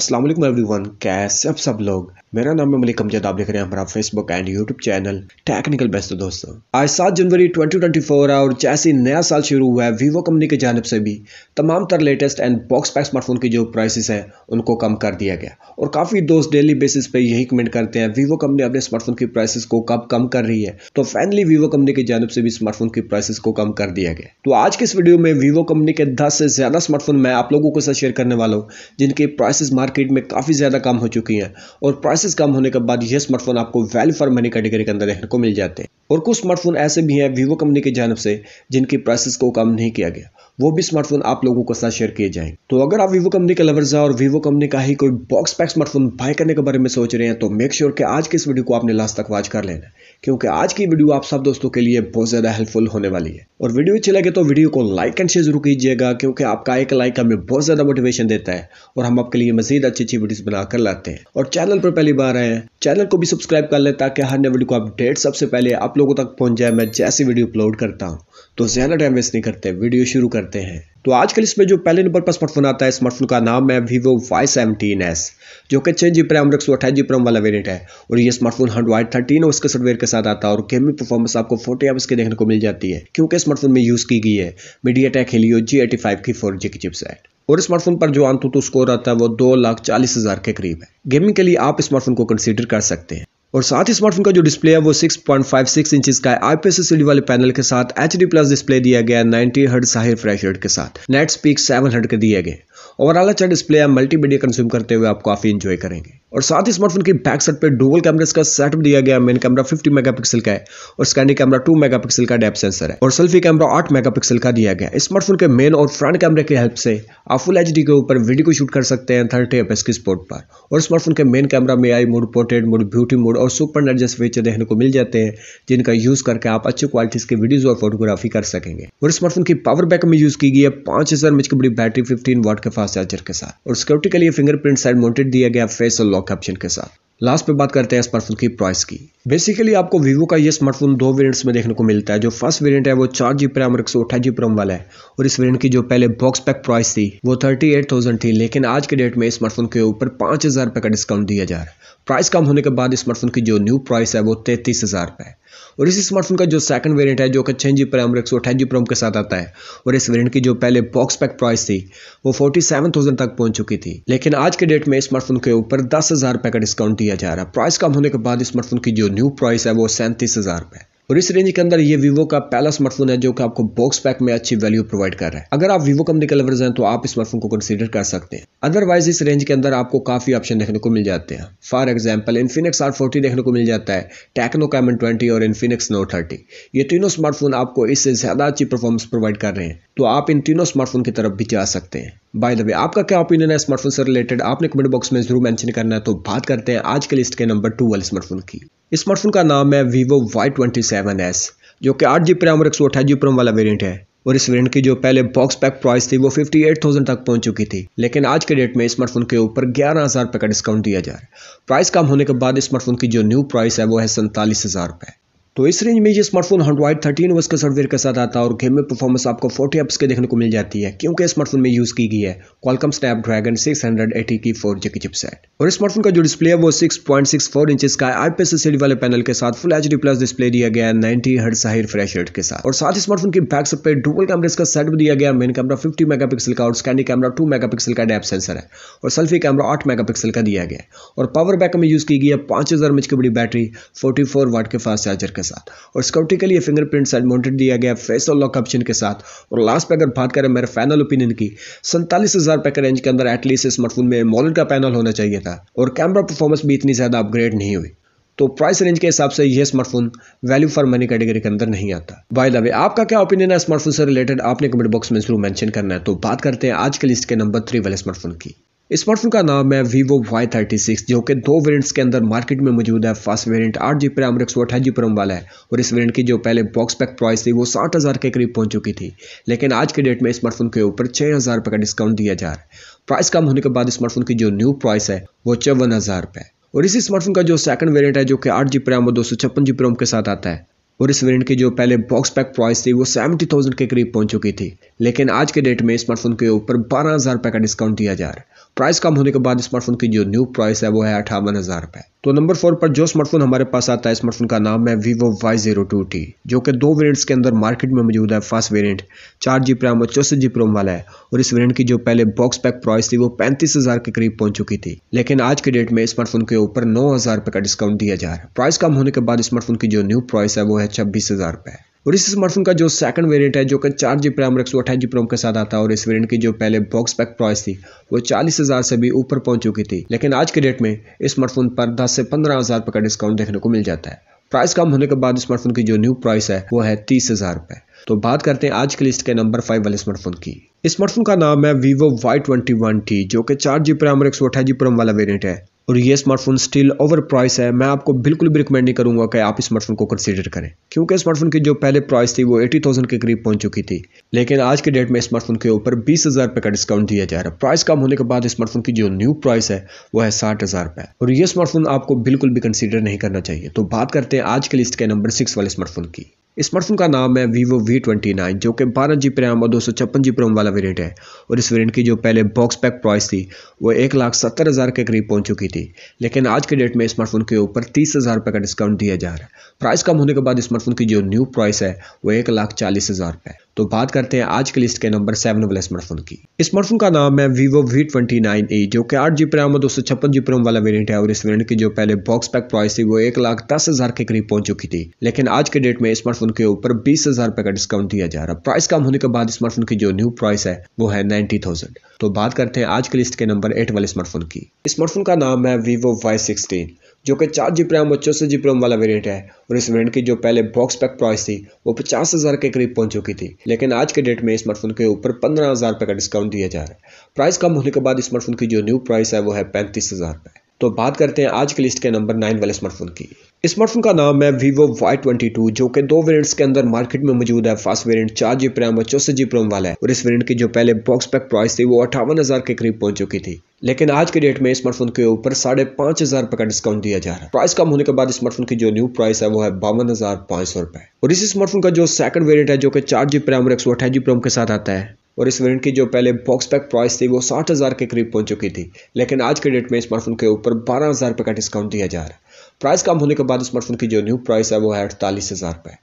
Aslam one कैसे अब सब लोग मेरा नाम है मलिक अमजद आप देख रहे हैं हमारा Facebook and YouTube channel technical best तो दोस्तों आज सात जनवरी 2024 है और जैसे ही नया साल शुरू हुआ है वीवो कंपनी की जानब से भी तमाम तर latest and box pack smartphone की जो प्राइसेस हैं उनको कम कर दिया गया और काफ़ी दोस्त डेली बेसिस पे यही कमेंट करते हैं वीवो कंपनी अपने स्मार्टफोन की प्राइसेस को कब कम कर रही है तो फाइनली वीवो कंपनी की जानब से भी स्मार्टफोन की प्राइसेस को कम कर दिया गया तो आज के इस वीडियो में वीवो कंपनी के दस से ज़्यादा स्मार्टफोन मैं आप लोगों के साथ शेयर करने वाला हूँ जिनकी प्राइसेस मार्केट में काफ़ी ज़्यादा कम हो चुकी हैं और प्राइस प्राइसेस कम होने के बाद ये स्मार्टफोन आपको वेल फॉर मनी कैटेगरी के अंदर देखने को मिल जाते हैं और कुछ स्मार्टफोन ऐसे भी हैं वीवो कंपनी की जानब से जिनकी प्राइसेस को कम नहीं किया गया वो भी स्मार्टफोन आप लोगों के साथ शेयर किए जाएंगे तो अगर आप वीवो कंपनी के लवर्स हैं और वीवो कंपनी का ही कोई बॉक्स पैक स्मार्टफोन बाय करने के बारे में सोच रहे हैं तो मेक श्योर sure कि आज की इस वीडियो को आपने लास्ट तक वॉच कर लेना क्योंकि आज की वीडियो आप सब दोस्तों के लिए बहुत ज़्यादा हेल्पफुल होने वाली है और वीडियो अच्छी लगे तो वीडियो को लाइक एंड शेयर जरूर कीजिएगा क्योंकि आपका एक लाइक हमें बहुत ज़्यादा मोटिवेशन देता है और हम आपके लिए मजीद अच्छी अच्छी वीडियो बनाकर लाते हैं और चैनल पर पहली बार आए चैनल को भी सब्सक्राइब कर ले ताकि हर नए वीडियो को अपडेट सबसे पहले आप लोगों तक पहुँच जाए मैं जैसी वीडियो अपलोड करता हूँ तो ज़्यादा टाइम वेस्ट नहीं करते वीडियो शुरू करते हैं तो आजकल इसमें जो पहले नंबर पर स्मार्टफोन आता है स्मार्टफोन का नाम है वीवो वाई सेवनटीन एस जो कि छः जी प्रैम एक सौ अट्ठाईस जी प्रैम वाला वेरियंट है और ये स्मार्टफोन हंड्रॉइड थर्टीन और उसके सॉफ्टवेयर के साथ आता है और गेमिंग परफॉर्मेंस आपको फोर्टी एम के देखने को मिल जाती है क्योंकि स्मार्टफोन में यूज़ की गई है MediaTek Helio G eighty five की फोर जी की सेट और स्मार्टफोन पर जो आंतु तो स्कोर आता है वो दो लाख चालीस हज़ार के करीब है गेमिंग के लिए आप स्मार्टफोन को कंसिडर कर सकते हैं और साथ ही स्मार्टफोन का जो डिस्प्ले है वो 6.56 इंचेस का है आईपीएस एलसीडी e वाले पैनल के साथ एच प्लस डिस्प्ले दिया गया 90 हर्ट साहिर फ्रेश रेट के साथ नेट स्पीक 700 हर्ट के दिए गए ओवरऑल अच्छा डिस्प्ले है मल्टीमीडिया कंज्यूम करते हुए आप काफ़ी इंजॉय करेंगे और साथ ही स्मार्टफोन की बैक साइड पर डुबल कैमरे का सेटअप दिया गया मेन कैमरा 50 मेगापिक्सल का है और स्कैनिंग कैमरा 2 मेगापिक्सल का डेप सेंसर है और सेल्फी कैमरा 8 मेगापिक्सल का दिया गया स्मार्टफोन के मेन और फ्रंट कैमरे की हेल्प से आप फुल एच के ऊपर वीडियो को शूट कर सकते हैं थर्टी एफ की स्पोर्ट पर और स्मार्टफोन के मेन कैमरा में AI mode portrait mode beauty mode और सुपर नेट फीचर देखने को मिल जाते हैं जिनका यूज करके आप अच्छी क्वालिटीज के वीडियोज और फोटोग्राफी कर सकेंगे और स्मार्टफोन की पावर बैक में यूज की गई है पांच हजार की बड़ी बैटरी फिफ्टीन वाट के फास्ट चार्जर के साथ और सिक्योरिटी के लिए फिंगरप्रिंट साइड मोटेड दिया गया फेस और लॉक ऑप्शन के साथ लास्ट पे बात करते हैं इस स्मार्टफोन की प्राइस की बेसिकली आपको वीवो का ये स्मार्टफोन दो वेरिएंट्स में देखने को मिलता है जो फर्स्ट वेरिएंट है वो चार जी प्रम और एक सौ अठाई जी प्रम वाला है और इस वेरिएंट की जो पहले बॉक्स पैक प्राइस थी वो थर्टी एट थाउजेंड थी लेकिन आज के डेट में इस स्मार्टफोन के ऊपर पाँच हज़ार रुपये का डिस्काउंट दिया जा रहा है प्राइस कम होने के बाद स्मार्टफोन की जो न्यू प्राइस है वो तैंतीस हज़ार रुपये है और इस स्मार्टफोन का जो सेकंड वेरिएंट है जो कि छः जी प्रम और एक सौ अठाई जी प्रम के साथ आता है और इस वेरिएंट की जो पहले बॉक्स पैक प्राइस थी वो फोर्टी सेवन थाउजेंड तक पहुंच चुकी थी लेकिन आज के डेट में स्मार्टफोन के ऊपर दस हज़ार रुपये का डिस्काउंट दिया जा रहा है प्राइस कम होने के बाद स्मार्टफोन की जो न्यू प्राइस है वो सैंतीस हज़ार रुपये और इस रेंज के अंदर ये वीवो का पहला स्मार्टफोन है जो कि आपको बॉक्स पैक में अच्छी वैल्यू प्रोवाइड कर रहा है अगर आप वीवो कंपनी के लवर्स हैं तो आप स्मार्टफोन को कंसीडर कर सकते हैं अदरवाइज इस रेंज के अंदर आपको काफी ऑप्शन देखने को मिल जाते हैं for example Infinix R forty देखने को मिल जाता है टेक्नो कैमन ट्वेंटी और इन्फिनिक्स नो थर्टी ये तीनों स्मार्टफोन आपको इससे ज्यादा अच्छी परफॉर्मेंस प्रोवाइड कर रहे हैं तो आप इन तीनों स्मार्टफोन की तरफ भी जा सकते हैं बाय द वे आपका क्या ओपिनियन है स्मार्टफोन से रिलेटेड आपने कमेंट बॉक्स में जरूर मैंशन करना है तो बात करते हैं आज के लिस्ट के नंबर टू वाले स्मार्टफोन की स्मार्टफोन का नाम है Vivo Y twenty seven S जो कि आठ जी प्रैम और एक सौ अठाई जी प्रम वाला वेरियंट है और इस वेरिएंट की जो पहले बॉक्स पैक प्राइस थी वो 58,000 तक पहुंच चुकी थी लेकिन आज के डेट में स्मार्टफोन के ऊपर 11,000 रुपये का डिस्काउंट दिया जा रहा है प्राइस कम होने के बाद स्मार्टफोन की जो न्यू प्राइस है वो है सैंतालीस हज़ार रुपये तो इस रेंज में ये स्मार्टफोन हंड्रॉइड थर्टीन वर्स के सॉफ्टवेयर के साथ आता है और गेम में परफॉर्मेंस आपको फोर्टी एप्स के देखने को मिल जाती है क्योंकि स्मार्टफोन में यूज़ की गई है क्वालकम हंड्रेड एटी की फोर जे की चिपसेट और स्मार्टफोन का जो डिस्प्ले है वो 6.64 इंचेस का आठ पे एलसीडी वाले पैनल के साथ फुल एच प्लस डिस्प्ले दिया गया नाइनटी हर्ट साहिर फ्रेश रेट के साथ और साथ ही स्मार्टफोन की बैक सब डुबल कैमरे का सेट भी दिया गया मेन कैमरा फिफ्टी मेगा का और स्कैनिंग कैमरा टू मेगा का डैप सेंसर है और सेल्फी कैमरा आठ मेगा का दिया गया और पावर बैक में यूज़ की गई है पाँच हज़ार की बड़ी बैटरी फोर्टी वाट के फास्ट चार्जर के साथ और के लिए फिंगरप्रिंट साइड माउंटेड दिया गया फेस और लॉक ऑप्शन के साथ और लास्ट पर अगर बात करें मेरे फाइनल ओपिनियन की सैंतालीस हज़ार पैक रेंज के अंदर एटलीस्ट स्मार्टफोन में मॉलर का पैनल होना चाहिए था और कैमरा परफॉर्मेंस भी इतनी ज़्यादा अपग्रेड नहीं हुई तो प्राइस रेंज के हिसाब से यह smartphone value for money category के अंदर नहीं आता बाय द वे आपका क्या ओपिनियन है स्मार्टफोन से रिलेटेड आपने कमेंट बॉक्स में जरूर मेंशन करना है तो बात करते हैं आज के लिस्ट के नंबर थ्री वाले स्मार्टफोन की स्मार्टफोन का नाम है वीवो वाई थर्टी सिक्स जो कि दो वेरिएंट्स के अंदर मार्केट में मौजूद है फर्स्ट वेरिएंट आठ जी पी रैम और एक सौ अठाई अठाईस वाला है और इस वेरिएंट की जो पहले बॉक्स पैक प्राइस थी वो साठ हज़ार के करीब पहुंच चुकी थी लेकिन आज के डेट में स्मार्टफोन के ऊपर छः हज़ार रुपये का डिस्काउंट दिया जा रहा है प्राइस कम होने के बाद स्मार्टफोन की जो न्यू प्राइस है वो चौवन हज़ार रुपये और इसी स्मार्टफोन का जो सेकंड वेरियंट है जो कि आठ जी रैम और दो सौ छप्पन जी के साथ आता है और इस वेरिएंट की जो पहले बॉक्स पैक प्राइस थी वो सेवेंटी थाउजेंड के करीब पहुंच चुकी थी लेकिन आज के डेट में स्मार्टफोन के ऊपर बारह हज़ार रुपये का डिस्काउंट दिया जा रहा है प्राइस कम होने के बाद स्मार्टफोन की जो न्यू प्राइस है वो है अठावन हज़ार रुपये तो नंबर फोर पर जो स्मार्टफोन हमारे पास आता है स्मार्टफोन का नाम है Vivo Y zero two T जो कि दो वेरिएंट्स के अंदर मार्केट में मौजूद है फर्स्ट वेरिएंट चार जी प्रैम और चौसठ जी प्रोम वाला है और इस वेरिएंट की जो पहले बॉक्स पैक प्राइस थी वो पैंतीस हज़ार के करीब पहुंच चुकी थी लेकिन आज के डेट में स्मार्टफोन के ऊपर नौ हज़ार रुपये का डिस्काउंट दिया जा रहा है प्राइस कम होने के बाद स्मार्टफोन की जो न्यू प्राइस है वो है छब्बीस हज़ार रुपये और इस स्मार्टफोन का जो सेकंड वेरिएंट है जो कि चार जी प्रैम एक सौ अठाईस जी प्रोम के साथ आता है और इस वेरिएंट की जो पहले बॉक्स पैक प्राइस थी वो चालीस हज़ार से भी ऊपर पहुंच चुकी थी लेकिन आज के डेट में इस स्मार्टफोन पर दस से पंद्रह हज़ार रुपये का डिस्काउंट देखने को मिल जाता है प्राइस कम होने के बाद स्मार्टफोन की जो न्यू प्राइस है वो है तीस हज़ार रुपए तो बात करते हैं आज की लिस्ट के नंबर फाइव वाले स्मार्टफोन की स्मार्टफोन का नाम है वीवो वाई ट्वेंटी वन जो कि चार जी प्रैम और एक सौ अठाई जी प्रोम वाला वेरियंट है और ये स्मार्टफोन स्टिल ओवर प्राइस है मैं आपको बिल्कुल भी रिकमेंड नहीं करूँगा कि आप स्मार्टफोन को कंसिडर करें क्योंकि स्मार्टफोन की जो पहले प्राइस थी वो एटी थाउजेंड के करीब पहुँच चुकी थी लेकिन आज के डेट में स्मार्टफोन के ऊपर बीस हज़ार रुपये का डिस्काउंट दिया जा रहा है प्राइस कम होने के बाद स्मार्टफोन की जो न्यू प्राइस है वो है साठ हज़ार और ये स्मार्टफोन आपको बिल्कुल भी कंसिडर नहीं करना चाहिए तो बात करते हैं आज के लिस्ट के नंबर सिक्स वाले स्मार्टफोन की स्मार्टफोन का नाम है वीवो वी ट्वेंटी नाइन जो कि बारह जी रैम और दो सौ छप्पन जी प्रोम वाला वेरिएंट है और इस वेरिएंट की जो पहले बॉक्स पैक प्राइस थी वो एक लाख सत्तर हज़ार के करीब पहुंच चुकी थी लेकिन आज के डेट में स्मार्टफोन के ऊपर तीस हज़ार रुपये का डिस्काउंट दिया जा रहा है प्राइस कम होने के बाद स्मार्टफोन की जो न्यू प्राइस है वो एक लाख चालीस हज़ार रुपये तो बात करते हैं आज के लिस्ट के नंबर सेवन वाले स्मार्टफोन की स्मार्टफोन का नाम है Vivo V twenty nine A जो कि आठ जी और दो सौ छप्पन जी पर वाला वेरियंट है और इस वेरियंट की जो पहले बॉक्स पैक प्राइस थी वो एक लाख दस हज़ार के करीब पहुंच चुकी थी लेकिन आज के डेट में स्मार्टफोन के ऊपर बीस हज़ार रुपए का डिस्काउंट दिया जा रहा है प्राइस कम होने के बाद स्मार्टफोन की जो न्यू प्राइस है वो है नाइन्टी थाउजेंड तो बात करते हैं आज के लिस्ट के नंबर एट वाले स्मार्टफोन की स्मार्टफोन का नाम है वीवो वाई सिक्सटीन जो कि चार जी प्रैम और चौसठ जी प्रैम वाला वेरिएंट है और इस वेरिएंट की जो पहले बॉक्स पैक प्राइस थी वो पचास हज़ार के करीब पहुंच चुकी थी लेकिन आज के डेट में स्मार्टफोन के ऊपर पंद्रह हज़ार रुपये का डिस्काउंट दिया जा रहा है प्राइस कम होने के बाद स्मार्टफोन की जो न्यू प्राइस है वो है पैंतीस हज़ार रुपए तो बात करते हैं आज की लिस्ट के नंबर नाइन वाले स्मार्टफोन की स्मार्टफोन का नाम है वीवो वाई ट्वेंटी टू जो कि दो वेरिएंट्स के अंदर मार्केट में मौजूद है फास्ट वेरिएंट चार जी प्रैम और चौसठ जी प्रैम वाला है और इस वेरिएंट की जो पहले बॉक्स पैक प्राइस थी वो अठावन हज़ार के करीब पहुंच चुकी थी लेकिन आज के डेट में स्मार्टफोन के ऊपर साढ़े पांच हज़ार रुपये का डिस्काउंट दिया जा रहा है प्राइस कम होने के बाद स्मार्टफोन की जो न्यू प्राइस है वो है बावन हज़ार पाँच सौ रुपए और इस स्मार्टफोन का जो सेकंड वेरिएंट है जो कि चार जी प्रैम और एक सौ जी प्रैम के साथ आता है और इस वेरिएंट की जो पहले बॉक्स पैक प्राइस थी वो साठ हज़ार के करीब पहुंच चुकी थी लेकिन आज के डेट में स्मार्टफोन के ऊपर बारह हज़ार रुपये का डिस्काउंट दिया जा रहा है प्राइस कम होने के बाद स्मार्टफोन की जो न्यू प्राइस है वो है अड़तालीस हज़ार रुपये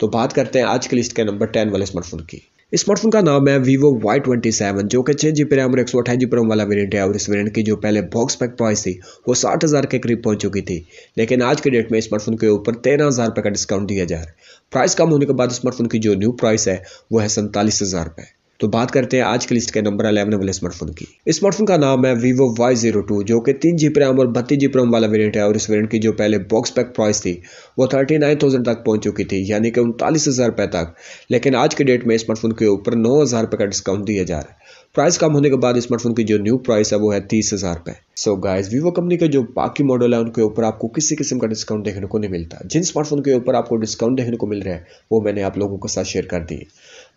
तो बात करते हैं आज की लिस्ट के नंबर टेन वाले स्मार्टफोन की स्मार्टफोन का नाम है वीवो वाई ट्वेंटी सेवन जो कि छः जी पी रैम और एक सौ अठाई जी बी वाला वेरिएंट है और इस वेरिएंट की जो पहले बॉक्स पैक प्राइस थी वो साठ हज़ार के करीब पहुंच चुकी थी लेकिन आज के डेट में स्मार्टफोन के ऊपर तेरह हज़ार रुपये का डिस्काउंट दिया जा रहा है प्राइस कम होने के बाद स्मार्टफोन की जो न्यू प्राइस है वो है सैंतालीस हज़ार रुपये तो बात करते हैं आज की लिस्ट के नंबर अलेवन वाले स्मार्टफोन की स्मार्टफोन का नाम है वीवो वाई जीरो टू जो कि तीन जी रैम और बत्तीस जी रैम वाला वेरियंट है और इस वेरियंट की जो पहले बॉक्स पैक प्राइस थी वो थर्टी नाइन थाउजेंड तक पहुंच चुकी थी यानी कि उनतालीस हज़ार रुपये तक लेकिन आज के डेट में स्मार्टफोन के ऊपर नौ हज़ार रुपये का डिस्काउंट दिया जा रहा है प्राइस कम होने के बाद स्मार्टफोन की जो न्यू प्राइस है वो है तीस हज़ार रुपये सो गाइस वीवो कंपनी के जो बाकी मॉडल है उनके ऊपर आपको किसी किस्म का डिस्काउंट देखने को नहीं मिलता जिन स्मार्टफोन के ऊपर आपको डिस्काउंट देखने को मिल रहा है वो मैंने आप लोगों के साथ शेयर कर दिए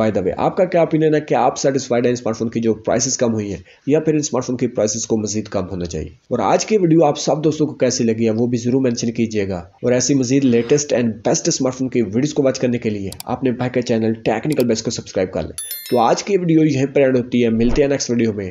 बाय द वे आपका क्या ओपिनियन है कि आप सेटिस्फाइड हैं स्मार्टफोन की जो प्राइसेस कम हुई है या फिर इन स्मार्टफोन की प्राइसेस को मजीद कम होना चाहिए और आज की वीडियो आप सब दोस्तों को कैसी लगी है वो भी जरूर मैंशन कीजिएगा और ऐसी मजीद लेटेस्ट एंड बेस्ट स्मार्टफोन की वीडियो को वॉच करने के लिए आपने भाई का चैनल टेक्निकल बेस्ट को सब्सक्राइब कर लें तो आज की वीडियो यहीं पर एंड होती है मिलते हैं नेक्स्ट वीडियो में